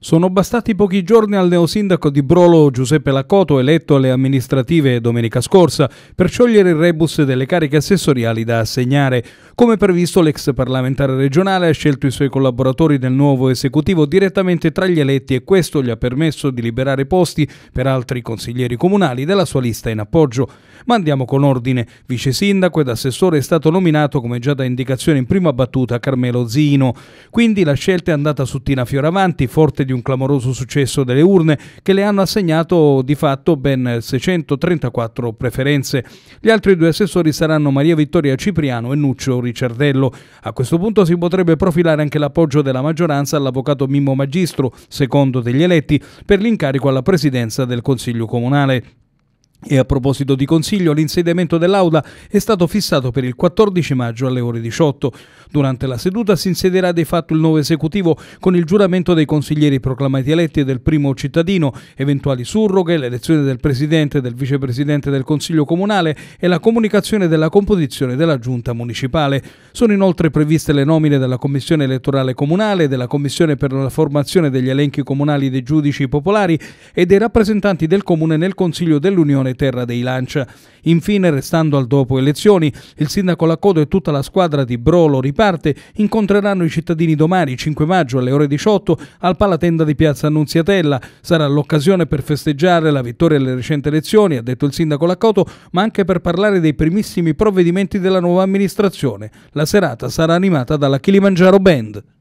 Sono bastati pochi giorni al neosindaco di Brolo Giuseppe Lacoto, eletto alle amministrative domenica scorsa, per sciogliere il rebus delle cariche assessoriali da assegnare. Come previsto, l'ex parlamentare regionale ha scelto i suoi collaboratori del nuovo esecutivo direttamente tra gli eletti e questo gli ha permesso di liberare posti per altri consiglieri comunali della sua lista in appoggio. Ma andiamo con ordine. Vice sindaco ed assessore è stato nominato, come già da indicazione in prima battuta, Carmelo Zino. Quindi la scelta è andata su Tina Fioravanti, forte di un clamoroso successo delle urne che le hanno assegnato di fatto ben 634 preferenze. Gli altri due assessori saranno Maria Vittoria Cipriano e Nuccio Ricciardello. A questo punto si potrebbe profilare anche l'appoggio della maggioranza all'avvocato Mimmo Magistro, secondo degli eletti, per l'incarico alla presidenza del Consiglio Comunale. E a proposito di Consiglio, l'insediamento dell'Aula è stato fissato per il 14 maggio alle ore 18. Durante la seduta si insederà di fatto il nuovo esecutivo con il giuramento dei consiglieri proclamati eletti e del primo cittadino, eventuali surroghe, l'elezione del Presidente e del Vicepresidente del Consiglio Comunale e la comunicazione della composizione della Giunta Municipale. Sono inoltre previste le nomine della Commissione elettorale comunale, della Commissione per la formazione degli elenchi comunali dei giudici popolari e dei rappresentanti del Comune nel Consiglio dell'Unione rimane terra dei Lancia. Infine, restando al dopo elezioni, il sindaco Laccodo e tutta la squadra di Brolo riparte incontreranno i cittadini domani 5 maggio alle ore 18 al Palatenda di Piazza Annunziatella. Sarà l'occasione per festeggiare la vittoria alle recenti elezioni, ha detto il sindaco Laccoto, ma anche per parlare dei primissimi provvedimenti della nuova amministrazione. La serata sarà animata dalla Kilimanjaro Band.